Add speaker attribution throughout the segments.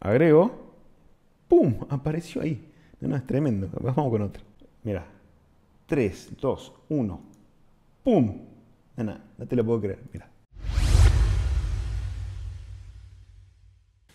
Speaker 1: agrego, ¡pum! Apareció ahí. No, no, es tremendo. Vamos con otro. Mira, 3, 2, 1, ¡pum! No, no, no te lo puedo creer. Mira.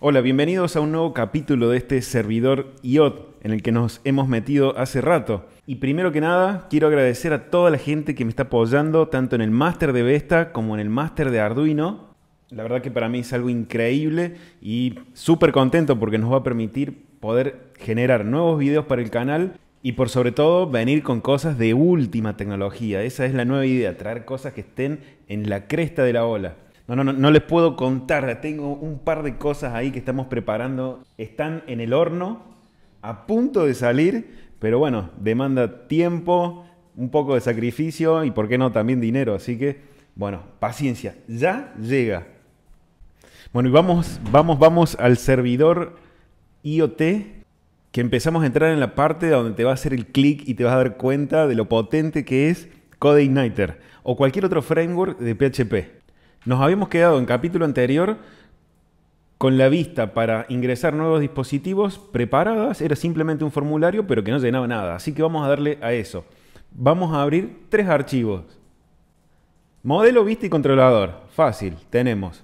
Speaker 1: Hola, bienvenidos a un nuevo capítulo de este servidor IOT en el que nos hemos metido hace rato. Y primero que nada, quiero agradecer a toda la gente que me está apoyando tanto en el máster de Vesta como en el máster de Arduino la verdad que para mí es algo increíble y súper contento porque nos va a permitir poder generar nuevos videos para el canal y por sobre todo venir con cosas de última tecnología. Esa es la nueva idea, traer cosas que estén en la cresta de la ola. No, no, no, no les puedo contar, tengo un par de cosas ahí que estamos preparando. Están en el horno, a punto de salir, pero bueno, demanda tiempo, un poco de sacrificio y por qué no también dinero. Así que, bueno, paciencia, ya llega. Bueno, y vamos, vamos, vamos al servidor IoT, que empezamos a entrar en la parte donde te va a hacer el clic y te vas a dar cuenta de lo potente que es CodeIgniter o cualquier otro framework de PHP. Nos habíamos quedado en capítulo anterior con la vista para ingresar nuevos dispositivos preparadas, era simplemente un formulario, pero que no llenaba nada. Así que vamos a darle a eso. Vamos a abrir tres archivos. Modelo, vista y controlador. Fácil, tenemos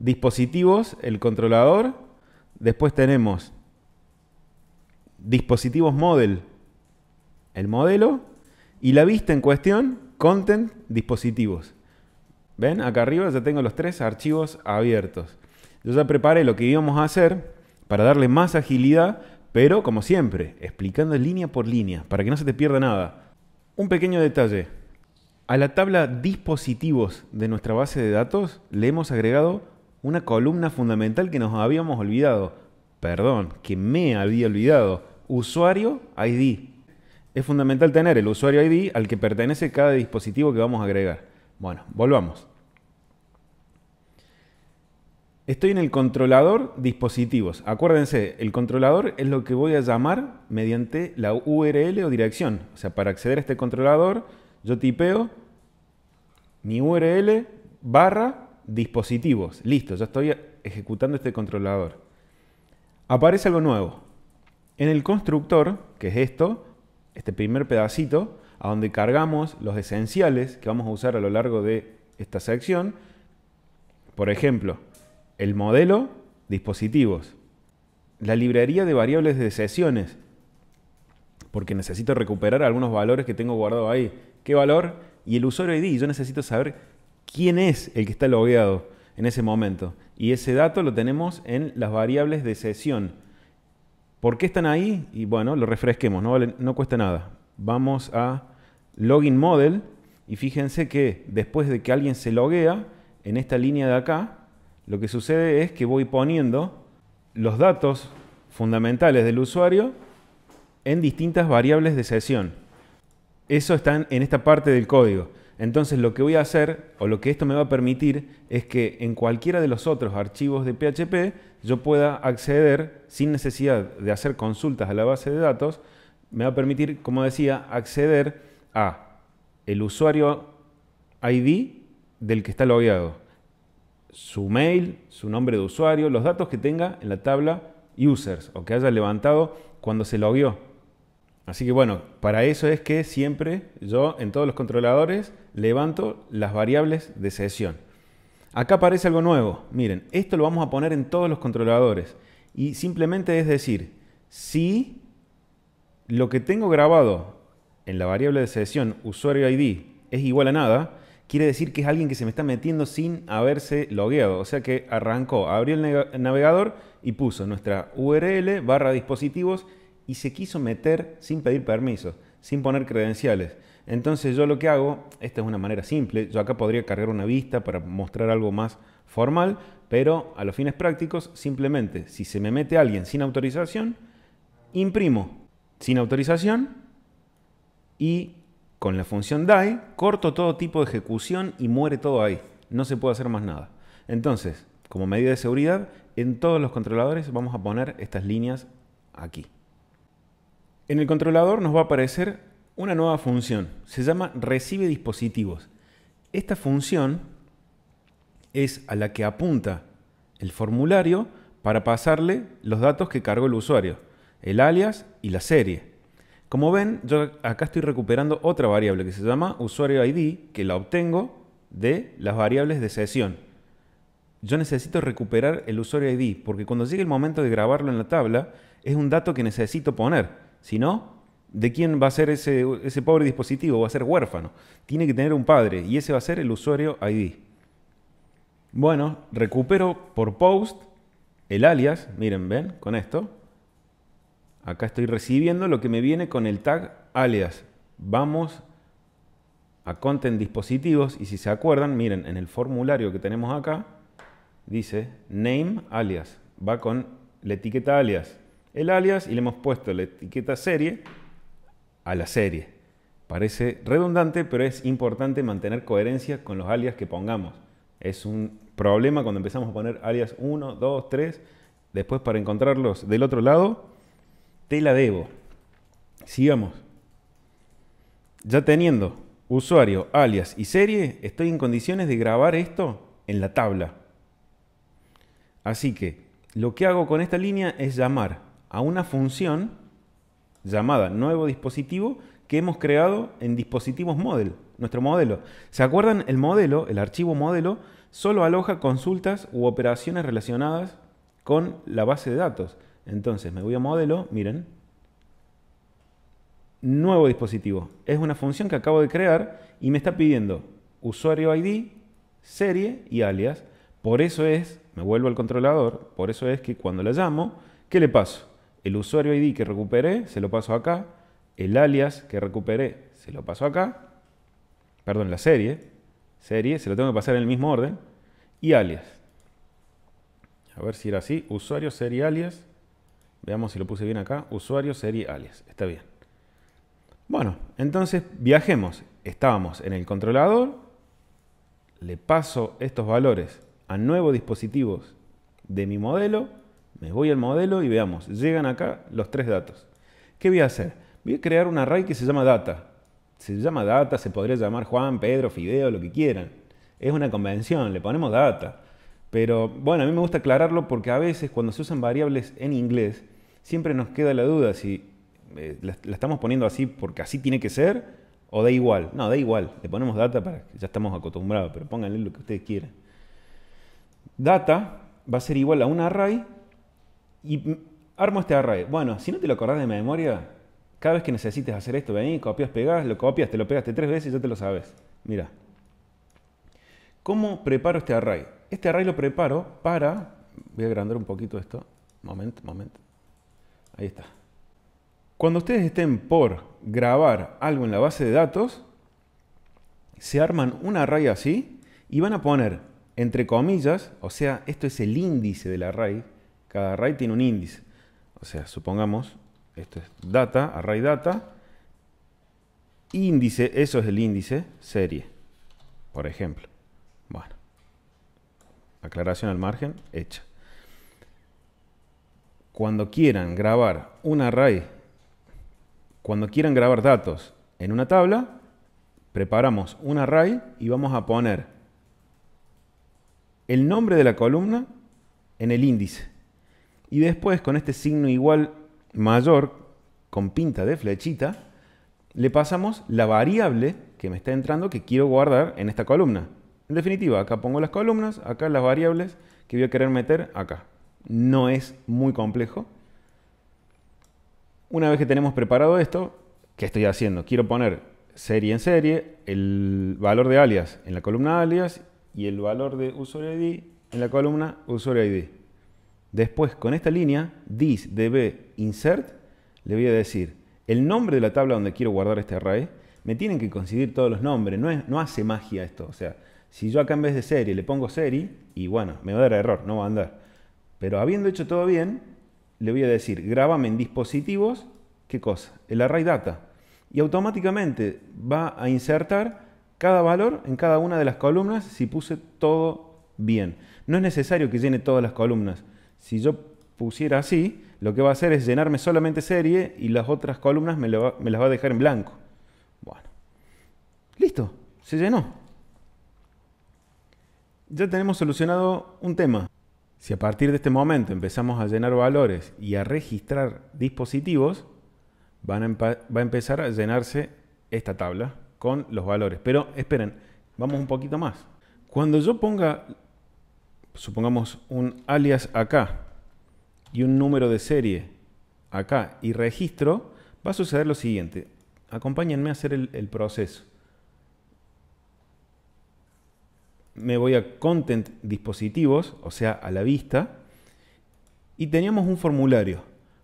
Speaker 1: dispositivos, el controlador, después tenemos dispositivos model, el modelo, y la vista en cuestión, content, dispositivos. ¿Ven? Acá arriba ya tengo los tres archivos abiertos. Yo ya preparé lo que íbamos a hacer para darle más agilidad, pero como siempre, explicando línea por línea, para que no se te pierda nada. Un pequeño detalle. A la tabla dispositivos de nuestra base de datos le hemos agregado una columna fundamental que nos habíamos olvidado. Perdón, que me había olvidado. Usuario ID. Es fundamental tener el usuario ID al que pertenece cada dispositivo que vamos a agregar. Bueno, volvamos. Estoy en el controlador dispositivos. Acuérdense, el controlador es lo que voy a llamar mediante la URL o dirección. O sea, para acceder a este controlador, yo tipeo mi URL barra dispositivos. Listo, ya estoy ejecutando este controlador. Aparece algo nuevo. En el constructor, que es esto, este primer pedacito, a donde cargamos los esenciales que vamos a usar a lo largo de esta sección, por ejemplo, el modelo, dispositivos, la librería de variables de sesiones, porque necesito recuperar algunos valores que tengo guardado ahí. ¿Qué valor? Y el usuario ID. Yo necesito saber quién es el que está logueado en ese momento. Y ese dato lo tenemos en las variables de sesión. ¿Por qué están ahí? Y bueno, lo refresquemos, no, cuesta nada. Vamos a login model y fíjense que después de que alguien se loguea, en esta línea de acá, lo que sucede es que voy poniendo los datos fundamentales del usuario en distintas variables de sesión. Eso está en esta parte del código. Entonces lo que voy a hacer, o lo que esto me va a permitir, es que en cualquiera de los otros archivos de PHP yo pueda acceder sin necesidad de hacer consultas a la base de datos. Me va a permitir, como decía, acceder a el usuario ID del que está logueado, su mail, su nombre de usuario, los datos que tenga en la tabla users o que haya levantado cuando se logueó. Así que bueno, para eso es que siempre yo en todos los controladores levanto las variables de sesión. Acá aparece algo nuevo. Miren, esto lo vamos a poner en todos los controladores. Y simplemente es decir, si lo que tengo grabado en la variable de sesión usuario ID es igual a nada, quiere decir que es alguien que se me está metiendo sin haberse logueado. O sea que arrancó, abrió el navegador y puso nuestra URL barra dispositivos y se quiso meter sin pedir permiso, sin poner credenciales. Entonces yo lo que hago, esta es una manera simple, yo acá podría cargar una vista para mostrar algo más formal, pero a los fines prácticos simplemente si se me mete alguien sin autorización, imprimo sin autorización y con la función die corto todo tipo de ejecución y muere todo ahí, no se puede hacer más nada. Entonces, como medida de seguridad, en todos los controladores vamos a poner estas líneas aquí. En el controlador nos va a aparecer una nueva función. Se llama recibe dispositivos. Esta función es a la que apunta el formulario para pasarle los datos que cargó el usuario, el alias y la serie. Como ven, yo acá estoy recuperando otra variable que se llama usuario ID, que la obtengo de las variables de sesión. Yo necesito recuperar el usuario ID, porque cuando llegue el momento de grabarlo en la tabla, es un dato que necesito poner. Si no, ¿de quién va a ser ese, pobre dispositivo? Va a ser huérfano. Tiene que tener un padre y ese va a ser el usuario ID. Bueno, recupero por post el alias. Miren, ven, con esto. Acá estoy recibiendo lo que me viene con el tag alias. Vamos a content dispositivos y si se acuerdan, miren, en el formulario que tenemos acá dice name alias. Va con la etiqueta alias el alias y le hemos puesto la etiqueta serie a la serie. Parece redundante, pero es importante mantener coherencia con los alias que pongamos. Es un problema cuando empezamos a poner alias 1, 2, 3. Después para encontrarlos del otro lado, te la debo. Sigamos. Ya teniendo usuario, alias y serie, estoy en condiciones de grabar esto en la tabla. Así que lo que hago con esta línea es llamar a una función llamada nuevo dispositivo que hemos creado en dispositivos model, nuestro modelo. ¿Se acuerdan? El modelo, el archivo modelo, solo aloja consultas u operaciones relacionadas con la base de datos. Entonces me voy a modelo, miren, nuevo dispositivo. Es una función que acabo de crear y me está pidiendo usuario ID, serie y alias. Por eso es, me vuelvo al controlador, por eso es que cuando la llamo, ¿qué le paso? el usuario ID que recuperé se lo paso acá, el alias que recuperé se lo paso acá, perdón, la serie, serie, se lo tengo que pasar en el mismo orden, y alias. A ver si era así, usuario, serie, alias. Veamos si lo puse bien acá, usuario, serie, alias. Está bien. Bueno, entonces viajemos. Estábamos en el controlador, le paso estos valores a nuevos dispositivos de mi modelo me voy al modelo y veamos, llegan acá los tres datos. ¿Qué voy a hacer? Voy a crear un array que se llama data. Se llama data, se podría llamar Juan, Pedro, Fideo, lo que quieran. Es una convención, le ponemos data. Pero bueno, a mí me gusta aclararlo porque a veces cuando se usan variables en inglés, siempre nos queda la duda si eh, la, estamos poniendo así porque así tiene que ser o da igual. No, da igual. Le ponemos data para que ya estamos acostumbrados, pero pónganle lo que ustedes quieran. Data va a ser igual a un array y armo este array. Bueno, si no te lo acordás de memoria, cada vez que necesites hacer esto, vení, copias, pegas lo copias, te lo pegaste tres veces y ya te lo sabes. Mira. ¿Cómo preparo este array? Este array lo preparo para... Voy a agrandar un poquito esto. momento momento. Ahí está. Cuando ustedes estén por grabar algo en la base de datos, se arman un array así y van a poner entre comillas, o sea, esto es el índice del array, cada array tiene un índice. O sea, supongamos, esto es data, array data, índice, eso es el índice, serie, por ejemplo. Bueno, aclaración al margen, hecha. Cuando quieran grabar un array, cuando quieran grabar datos en una tabla, preparamos un array y vamos a poner el nombre de la columna en el índice. Y después con este signo igual mayor con pinta de flechita, le pasamos la variable que me está entrando que quiero guardar en esta columna. En definitiva, acá pongo las columnas, acá las variables que voy a querer meter acá. No es muy complejo. Una vez que tenemos preparado esto, ¿qué estoy haciendo? Quiero poner serie en serie, el valor de alias en la columna alias y el valor de usuario ID en la columna usuario ID. Después, con esta línea, dis db insert, le voy a decir el nombre de la tabla donde quiero guardar este array. Me tienen que coincidir todos los nombres, no, hace magia esto. O sea, si yo acá en vez de serie le pongo serie, y bueno, me va a dar error, no va a andar. Pero habiendo hecho todo bien, le voy a decir, grabame en dispositivos, ¿qué cosa? El array data. Y automáticamente va a insertar cada valor en cada una de las columnas si puse todo bien. No es necesario que llene todas las columnas. Si yo pusiera así, lo que va a hacer es llenarme solamente serie y las otras columnas me, las va a dejar en blanco. Bueno, listo, se llenó. Ya tenemos solucionado un tema. Si a partir de este momento empezamos a llenar valores y a registrar dispositivos, van va a empezar a llenarse esta tabla con los valores. Pero esperen, vamos un poquito más. Cuando yo ponga supongamos un alias acá y un número de serie acá y registro, va a suceder lo siguiente. Acompáñenme a hacer el, proceso. Me voy a Content Dispositivos, o sea, a la vista, y teníamos un formulario.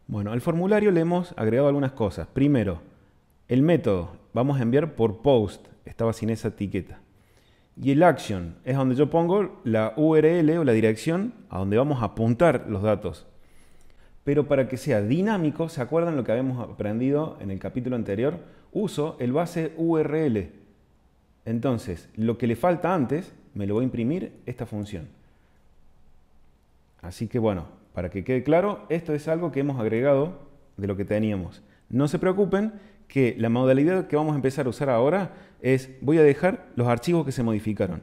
Speaker 1: Bueno, al formulario le hemos agregado algunas cosas. Primero, el método. Vamos a enviar por post. Estaba sin esa etiqueta. Y el action es donde yo pongo la URL o la dirección a donde vamos a apuntar los datos. Pero para que sea dinámico, ¿se acuerdan lo que habíamos aprendido en el capítulo anterior? Uso el base URL. Entonces, lo que le falta antes, me lo voy a imprimir esta función. Así que bueno, para que quede claro, esto es algo que hemos agregado de lo que teníamos. No se preocupen que la modalidad que vamos a empezar a usar ahora es voy a dejar los archivos que se modificaron.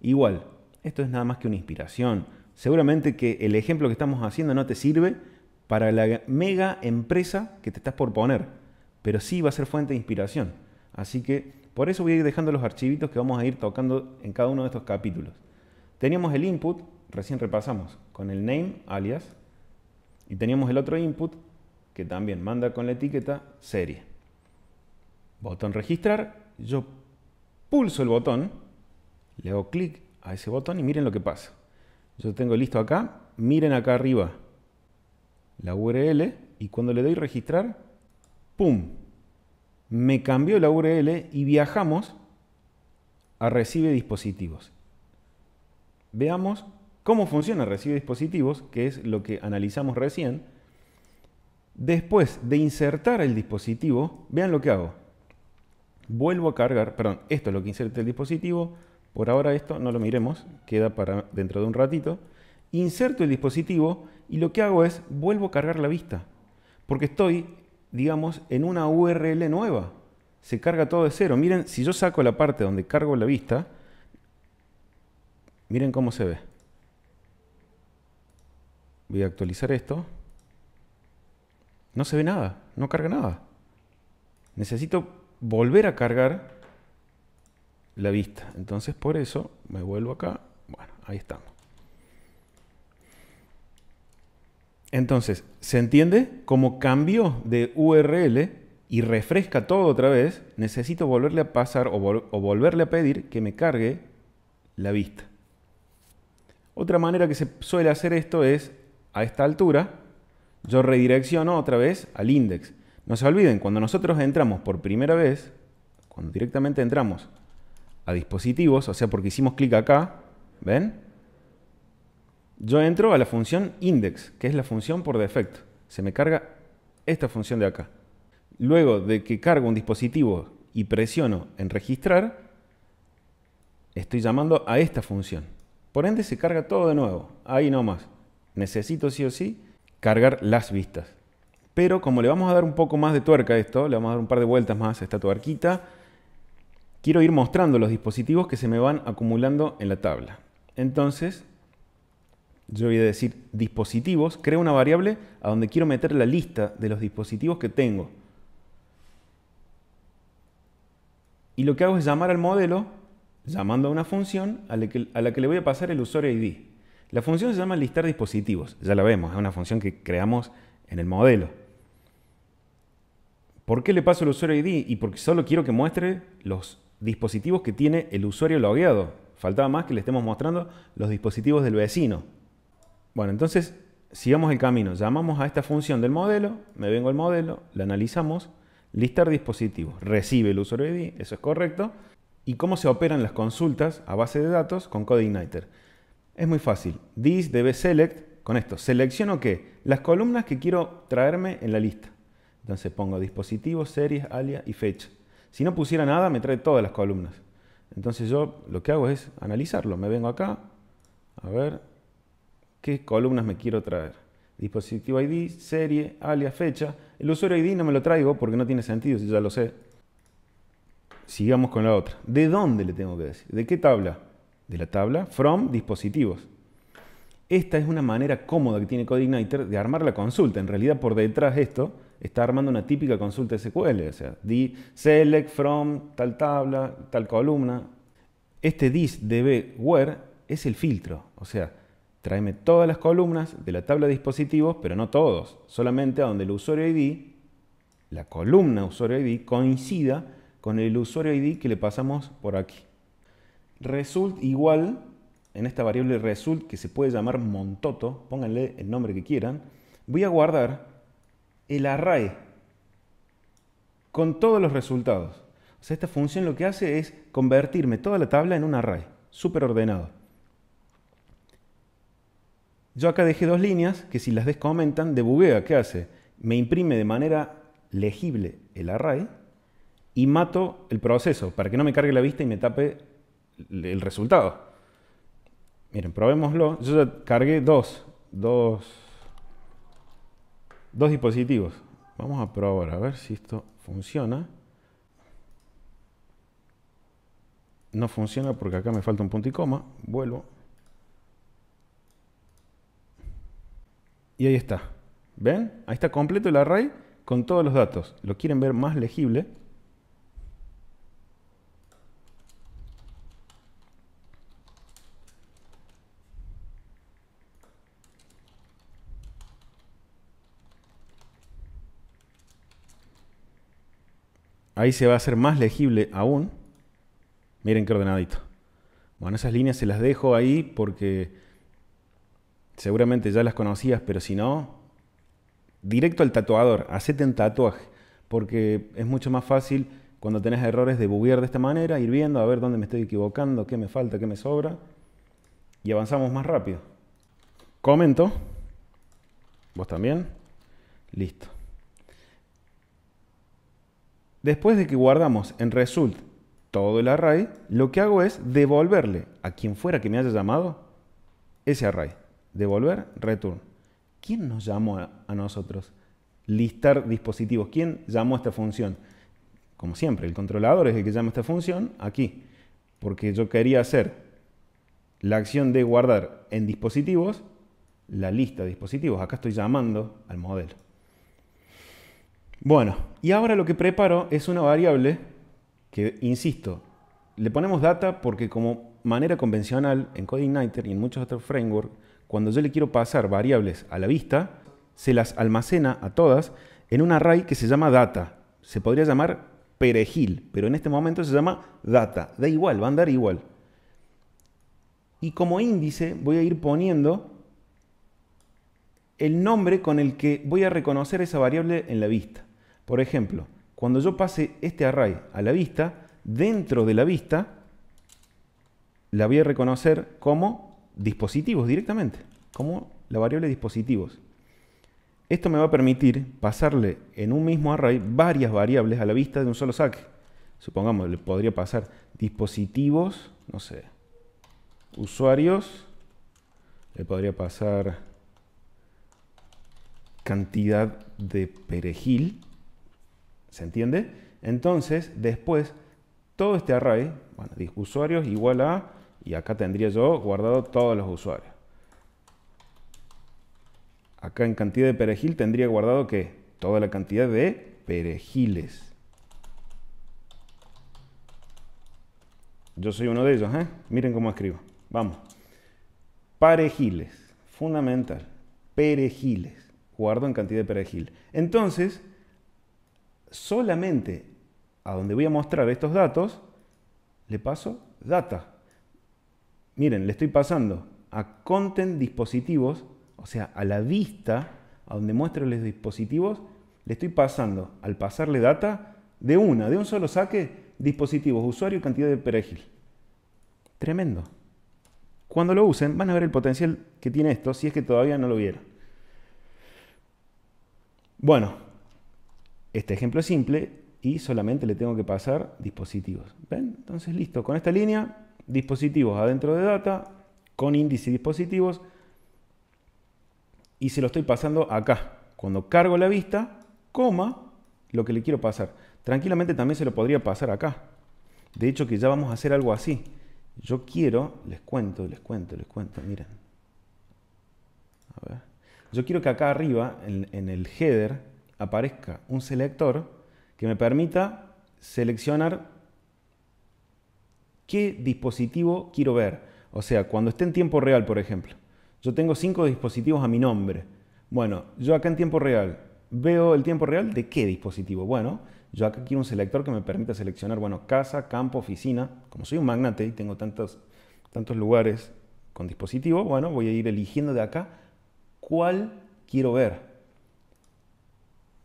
Speaker 1: Igual, esto es nada más que una inspiración. Seguramente que el ejemplo que estamos haciendo no te sirve para la mega empresa que te estás por poner, pero sí va a ser fuente de inspiración. Así que por eso voy a ir dejando los archivitos que vamos a ir tocando en cada uno de estos capítulos. Teníamos el input, recién repasamos, con el name, alias, y teníamos el otro input que también manda con la etiqueta serie. Botón registrar yo pulso el botón, le hago clic a ese botón y miren lo que pasa. Yo tengo listo acá, miren acá arriba la URL y cuando le doy registrar, ¡pum! Me cambió la URL y viajamos a recibe dispositivos. Veamos cómo funciona recibe dispositivos, que es lo que analizamos recién. Después de insertar el dispositivo, vean lo que hago. Vuelvo a cargar, perdón, esto es lo que inserte el dispositivo. Por ahora esto no lo miremos, queda para dentro de un ratito. Inserto el dispositivo y lo que hago es vuelvo a cargar la vista. Porque estoy, digamos, en una URL nueva. Se carga todo de cero. Miren, si yo saco la parte donde cargo la vista, miren cómo se ve. Voy a actualizar esto. No se ve nada, no carga nada. Necesito volver a cargar la vista. Entonces por eso me vuelvo acá. Bueno, ahí estamos. Entonces, ¿se entiende? Como cambio de URL y refresca todo otra vez, necesito volverle a pasar o, volverle a pedir que me cargue la vista. Otra manera que se suele hacer esto es, a esta altura, yo redirecciono otra vez al index. No se olviden, cuando nosotros entramos por primera vez, cuando directamente entramos a dispositivos, o sea, porque hicimos clic acá, ¿ven? Yo entro a la función index, que es la función por defecto. Se me carga esta función de acá. Luego de que cargo un dispositivo y presiono en registrar, estoy llamando a esta función. Por ende se carga todo de nuevo, ahí nomás. Necesito sí o sí cargar las vistas. Pero como le vamos a dar un poco más de tuerca a esto, le vamos a dar un par de vueltas más a esta tuerquita, quiero ir mostrando los dispositivos que se me van acumulando en la tabla. Entonces, yo voy a decir dispositivos, creo una variable a donde quiero meter la lista de los dispositivos que tengo. Y lo que hago es llamar al modelo, llamando a una función a la que, le voy a pasar el usuario ID. La función se llama listar dispositivos, ya la vemos, es una función que creamos en el modelo. ¿Por qué le paso el usuario ID? Y porque solo quiero que muestre los dispositivos que tiene el usuario logueado. Faltaba más que le estemos mostrando los dispositivos del vecino. Bueno, entonces sigamos el camino. Llamamos a esta función del modelo, me vengo al modelo, la analizamos, listar dispositivos, recibe el usuario ID, eso es correcto. ¿Y cómo se operan las consultas a base de datos con CodeIgniter? Es muy fácil. This debe select, con esto, selecciono qué? Las columnas que quiero traerme en la lista. Entonces pongo dispositivos, series, alias y fecha. Si no pusiera nada, me trae todas las columnas. Entonces yo lo que hago es analizarlo. Me vengo acá, a ver qué columnas me quiero traer. Dispositivo ID, serie, alias, fecha. El usuario ID no me lo traigo porque no tiene sentido, si ya lo sé. Sigamos con la otra. ¿De dónde le tengo que decir? ¿De qué tabla? De la tabla from dispositivos. Esta es una manera cómoda que tiene CodeIgniter de armar la consulta. En realidad, por detrás de esto está armando una típica consulta SQL, o sea, di select from tal tabla, tal columna. Este dis DB where es el filtro, o sea, tráeme todas las columnas de la tabla de dispositivos, pero no todos, solamente a donde el usuario ID, la columna usuario ID, coincida con el usuario ID que le pasamos por aquí. Result igual, en esta variable result que se puede llamar montoto, pónganle el nombre que quieran, voy a guardar el array con todos los resultados. O sea, esta función lo que hace es convertirme toda la tabla en un array, súper ordenado. Yo acá dejé dos líneas que si las descomentan, debuguea. ¿Qué hace? Me imprime de manera legible el array y mato el proceso para que no me cargue la vista y me tape el resultado. Miren, probémoslo. Yo ya cargué dos, dos Dos dispositivos. Vamos a probar a ver si esto funciona. No funciona porque acá me falta un punto y coma. Vuelvo. Y ahí está. ¿Ven? Ahí está completo el array con todos los datos. Lo quieren ver más legible. Ahí se va a hacer más legible aún. Miren qué ordenadito. Bueno, esas líneas se las dejo ahí porque seguramente ya las conocías, pero si no, directo al tatuador, hacete un tatuaje, porque es mucho más fácil cuando tenés errores de buguear de esta manera, ir viendo a ver dónde me estoy equivocando, qué me falta, qué me sobra, y avanzamos más rápido. Comento. ¿Vos también? Listo. Después de que guardamos en result todo el array, lo que hago es devolverle a quien fuera que me haya llamado ese array. Devolver, return. ¿Quién nos llamó a nosotros? Listar dispositivos. ¿Quién llamó a esta función? Como siempre, el controlador es el que llama a esta función aquí. Porque yo quería hacer la acción de guardar en dispositivos la lista de dispositivos. Acá estoy llamando al modelo. Bueno, y ahora lo que preparo es una variable que, insisto, le ponemos data porque como manera convencional en CodeIgniter y en muchos otros frameworks, cuando yo le quiero pasar variables a la vista, se las almacena a todas en un array que se llama data. Se podría llamar perejil, pero en este momento se llama data. Da igual, va a andar igual. Y como índice voy a ir poniendo el nombre con el que voy a reconocer esa variable en la vista. Por ejemplo, cuando yo pase este array a la vista, dentro de la vista la voy a reconocer como dispositivos directamente, como la variable dispositivos. Esto me va a permitir pasarle en un mismo array varias variables a la vista de un solo saque. Supongamos, le podría pasar dispositivos, no sé, usuarios, le podría pasar cantidad de perejil, ¿Se entiende? Entonces, después, todo este array, bueno, usuarios igual a, y acá tendría yo guardado todos los usuarios. Acá en cantidad de perejil tendría guardado que toda la cantidad de perejiles. Yo soy uno de ellos, ¿eh? Miren cómo escribo. Vamos. Parejiles. Fundamental. Perejiles. Guardo en cantidad de perejil. Entonces, solamente a donde voy a mostrar estos datos, le paso data. Miren, le estoy pasando a content dispositivos, o sea, a la vista, a donde muestro los dispositivos, le estoy pasando, al pasarle data, de una, de un solo saque, dispositivos, usuario y cantidad de perejil. Tremendo. Cuando lo usen, van a ver el potencial que tiene esto, si es que todavía no lo vieron. Bueno, este ejemplo es simple y solamente le tengo que pasar dispositivos. ¿Ven? Entonces listo, con esta línea, dispositivos adentro de data, con índice dispositivos, y se lo estoy pasando acá. Cuando cargo la vista, coma, lo que le quiero pasar. Tranquilamente también se lo podría pasar acá. De hecho que ya vamos a hacer algo así. Yo quiero, les cuento, les cuento, les cuento, miren. A ver. Yo quiero que acá arriba, en, en el header, aparezca un selector que me permita seleccionar qué dispositivo quiero ver. O sea, cuando esté en tiempo real, por ejemplo, yo tengo cinco dispositivos a mi nombre. Bueno, yo acá en tiempo real veo el tiempo real de qué dispositivo. Bueno, yo acá quiero un selector que me permita seleccionar, bueno, casa, campo, oficina. Como soy un magnate y tengo tantos, tantos lugares con dispositivo, bueno, voy a ir eligiendo de acá cuál quiero ver.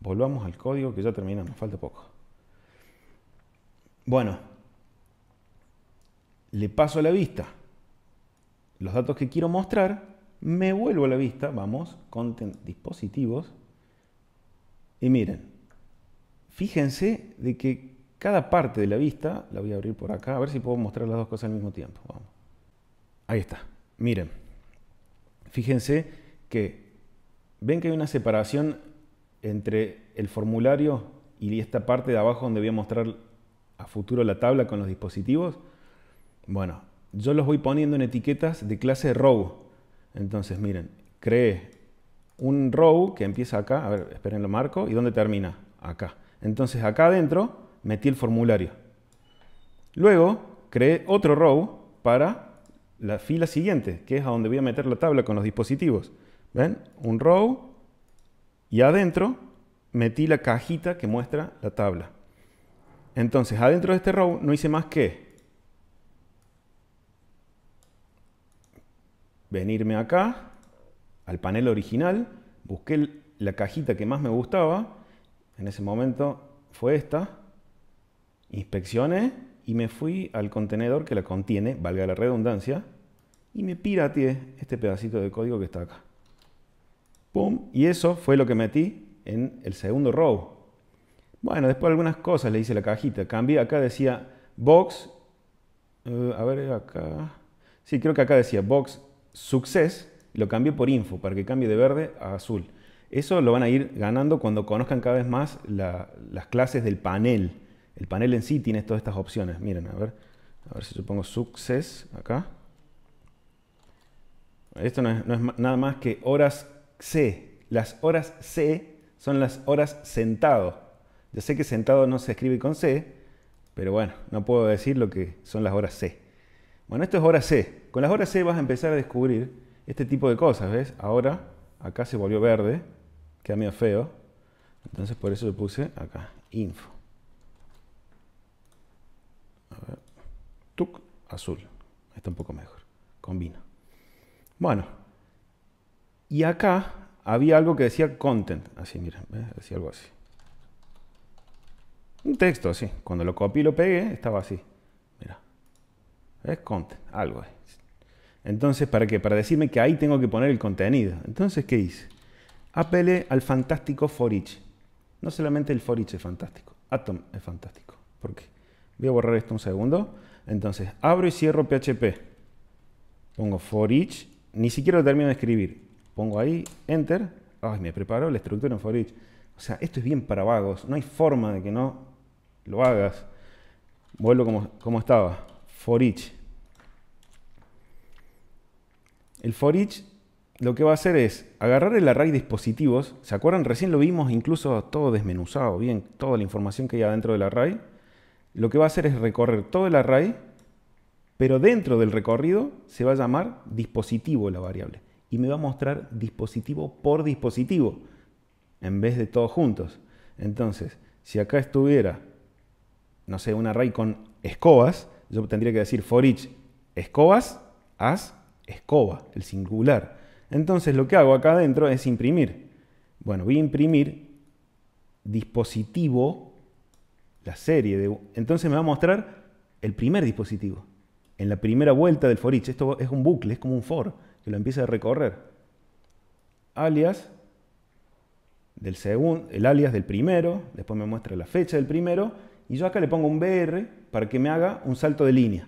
Speaker 1: Volvamos al código que ya termina, nos falta poco. Bueno, le paso a la vista los datos que quiero mostrar, me vuelvo a la vista, vamos, content dispositivos, y miren, fíjense de que cada parte de la vista, la voy a abrir por acá, a ver si puedo mostrar las dos cosas al mismo tiempo. Vamos. Ahí está, miren, fíjense que ven que hay una separación entre el formulario y esta parte de abajo donde voy a mostrar a futuro la tabla con los dispositivos, bueno, yo los voy poniendo en etiquetas de clase row. Entonces, miren, creé un row que empieza acá, a ver, esperen, lo marco, ¿y dónde termina? Acá. Entonces, acá adentro metí el formulario. Luego, creé otro row para la fila siguiente, que es a donde voy a meter la tabla con los dispositivos. ¿Ven? Un row, y adentro metí la cajita que muestra la tabla. Entonces, adentro de este row no hice más que venirme acá al panel original, busqué la cajita que más me gustaba, en ese momento fue esta, inspeccioné y me fui al contenedor que la contiene, valga la redundancia, y me pirateé este pedacito de código que está acá y eso fue lo que metí en el segundo row. Bueno, después algunas cosas le hice la cajita. Cambié, acá decía box, eh, a ver acá, sí, creo que acá decía box success, lo cambié por info para que cambie de verde a azul. Eso lo van a ir ganando cuando conozcan cada vez más las clases del panel. El panel en sí tiene todas estas opciones. Miren, a ver, a ver si yo pongo success acá. Esto no es nada más que horas C. Las horas C son las horas sentado. Ya sé que sentado no se escribe con C, pero bueno, no puedo decir lo que son las horas C. Bueno, esto es hora C. Con las horas C vas a empezar a descubrir este tipo de cosas, ¿ves? Ahora, acá se volvió verde, queda medio feo. Entonces por eso le puse acá, info. A ver, tuc, azul. Está un poco mejor, combino. Bueno, y acá había algo que decía content, así, mira, decía algo así. Un texto así. Cuando lo copié y lo pegué, estaba así. Mira. Es Content, algo. Entonces, ¿para qué? Para decirme que ahí tengo que poner el contenido. Entonces, ¿qué hice? Apele al fantástico for each. No solamente el for each es fantástico. Atom es fantástico. ¿Por qué? Voy a borrar esto un segundo. Entonces, abro y cierro PHP. Pongo for each. Ni siquiera termino de escribir Pongo ahí, enter. Ay, me preparó la estructura en for O sea, esto es bien para vagos. No hay forma de que no lo hagas. Vuelvo como, como estaba. For each. El for lo que va a hacer es agarrar el array dispositivos. ¿Se acuerdan? Recién lo vimos incluso todo desmenuzado, bien, toda la información que hay adentro del array. Lo que va a hacer es recorrer todo el array, pero dentro del recorrido se va a llamar dispositivo la variable y me va a mostrar dispositivo por dispositivo en vez de todos juntos. Entonces, si acá estuviera, no sé, un array con escobas, yo tendría que decir for each escobas, as, escoba, el singular. Entonces lo que hago acá adentro es imprimir. Bueno, voy a imprimir dispositivo, la serie de... Entonces me va a mostrar el primer dispositivo. En la primera vuelta del for each. Esto es un bucle, es como un for lo empieza a recorrer. Alias del segundo, el alias del primero, después me muestra la fecha del primero, y yo acá le pongo un BR para que me haga un salto de línea.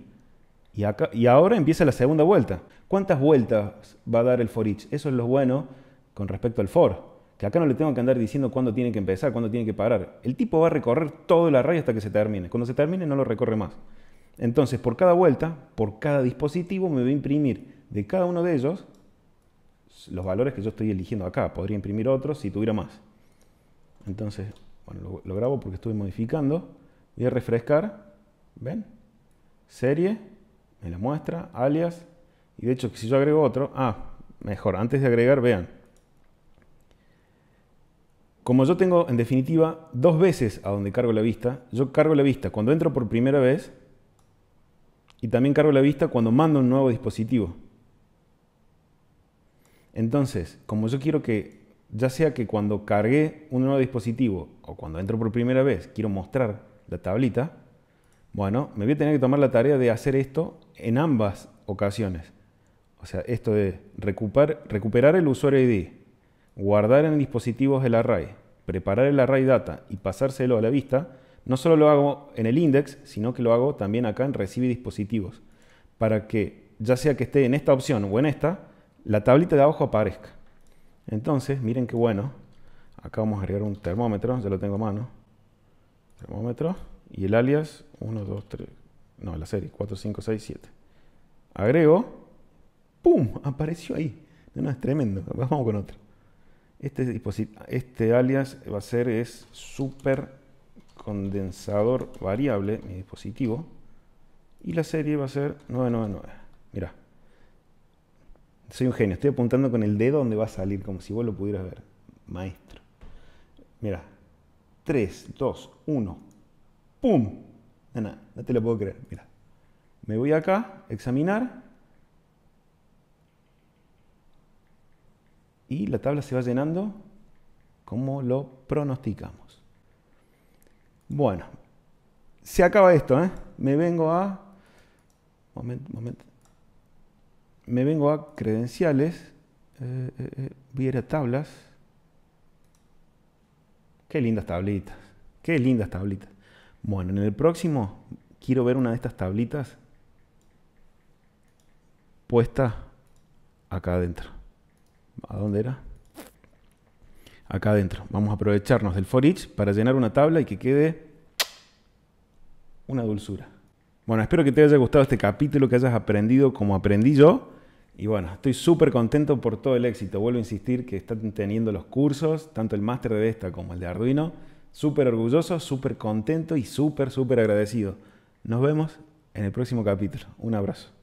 Speaker 1: Y, acá, y ahora empieza la segunda vuelta. ¿Cuántas vueltas va a dar el for each? Eso es lo bueno con respecto al for. Que acá no le tengo que andar diciendo cuándo tiene que empezar, cuándo tiene que parar. El tipo va a recorrer todo el array hasta que se termine. Cuando se termine no lo recorre más. Entonces, por cada vuelta, por cada dispositivo, me va a imprimir de cada uno de ellos, los valores que yo estoy eligiendo acá. Podría imprimir otros si tuviera más. Entonces, bueno, lo, grabo porque estoy modificando. Voy a refrescar. ¿Ven? Serie, me la muestra, alias. Y de hecho, si yo agrego otro, ah, mejor, antes de agregar, vean. Como yo tengo, en definitiva, dos veces a donde cargo la vista, yo cargo la vista cuando entro por primera vez y también cargo la vista cuando mando un nuevo dispositivo. Entonces, como yo quiero que, ya sea que cuando cargué un nuevo dispositivo o cuando entro por primera vez, quiero mostrar la tablita, bueno, me voy a tener que tomar la tarea de hacer esto en ambas ocasiones. O sea, esto de recuperar, el usuario ID, guardar en dispositivos el array, preparar el array data y pasárselo a la vista, no solo lo hago en el index, sino que lo hago también acá en recibe dispositivos, para que ya sea que esté en esta opción o en esta, la tablita de abajo aparezca. Entonces, miren qué bueno. Acá vamos a agregar un termómetro, ya lo tengo a mano. Termómetro y el alias 1, 2, 3, no, la serie 4, 5, 6, 7. Agrego, ¡pum! Apareció ahí. No, es tremendo. Vamos con otro. Este, este alias va a ser es super condensador variable, mi dispositivo. Y la serie va a ser 999. Mirá. Soy un genio, estoy apuntando con el dedo donde va a salir, como si vos lo pudieras ver. Maestro. Mira, 3, 2, 1. ¡Pum! Nada, no te lo puedo creer. Mira. Me voy acá, examinar. Y la tabla se va llenando como lo pronosticamos. Bueno, se acaba esto, ¿eh? Me vengo a... Momento, momento me vengo a credenciales, eh, eh, eh voy tablas. Qué lindas tablitas, qué lindas tablitas. Bueno, en el próximo quiero ver una de estas tablitas puesta acá adentro. ¿A dónde era? Acá adentro. Vamos a aprovecharnos del for para llenar una tabla y que quede una dulzura. Bueno, espero que te haya gustado este capítulo, que hayas aprendido como aprendí yo. Y bueno, estoy súper contento por todo el éxito. Vuelvo a insistir que están teniendo los cursos, tanto el máster de esta como el de Arduino. Súper orgulloso, súper contento y súper, súper agradecido. Nos vemos en el próximo capítulo. Un abrazo.